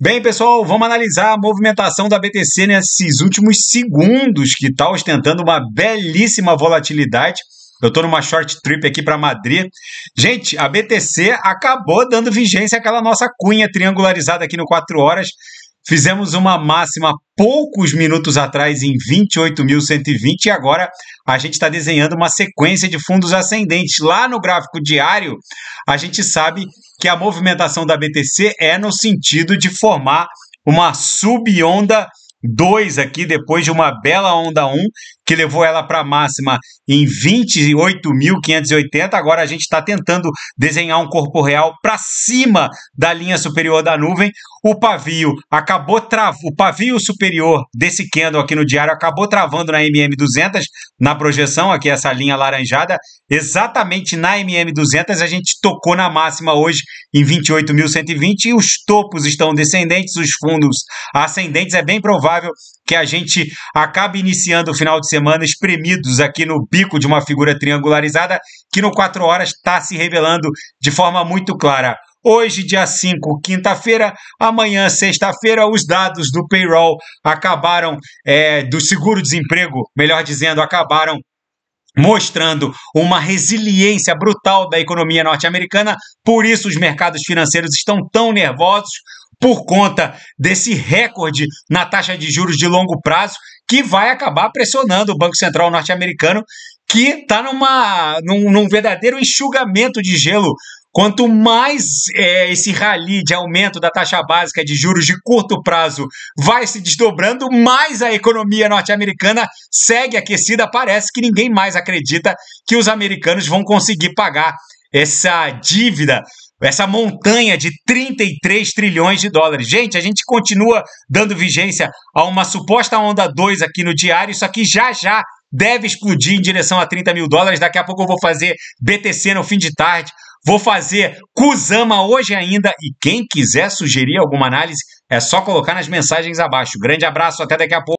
Bem, pessoal, vamos analisar a movimentação da BTC nesses últimos segundos, que está ostentando uma belíssima volatilidade. Eu estou numa short trip aqui para Madrid. Gente, a BTC acabou dando vigência àquela nossa cunha triangularizada aqui no 4 horas, Fizemos uma máxima poucos minutos atrás em 28.120 e agora a gente está desenhando uma sequência de fundos ascendentes. Lá no gráfico diário, a gente sabe que a movimentação da BTC é no sentido de formar uma subonda 2 aqui, depois de uma bela onda 1, que levou ela para a máxima em 28.580. Agora a gente está tentando desenhar um corpo real para cima da linha superior da nuvem. O pavio acabou travando, o pavio superior desse candle aqui no diário acabou travando na MM200, na projeção, aqui essa linha laranjada, exatamente na MM200. A gente tocou na máxima hoje em 28.120 e os topos estão descendentes, os fundos ascendentes. É bem provável provável que a gente acabe iniciando o final de semana espremidos aqui no bico de uma figura triangularizada que no 4 horas está se revelando de forma muito clara. Hoje, dia 5, quinta-feira, amanhã, sexta-feira, os dados do payroll acabaram, é, do seguro-desemprego, melhor dizendo, acabaram mostrando uma resiliência brutal da economia norte-americana, por isso os mercados financeiros estão tão nervosos por conta desse recorde na taxa de juros de longo prazo, que vai acabar pressionando o Banco Central norte-americano, que está num, num verdadeiro enxugamento de gelo Quanto mais é, esse rally de aumento da taxa básica de juros de curto prazo vai se desdobrando, mais a economia norte-americana segue aquecida. Parece que ninguém mais acredita que os americanos vão conseguir pagar essa dívida essa montanha de 33 trilhões de dólares. Gente, a gente continua dando vigência a uma suposta onda 2 aqui no diário, isso aqui já já deve explodir em direção a 30 mil dólares. Daqui a pouco eu vou fazer BTC no fim de tarde, vou fazer Kusama hoje ainda e quem quiser sugerir alguma análise é só colocar nas mensagens abaixo. Grande abraço, até daqui a pouco.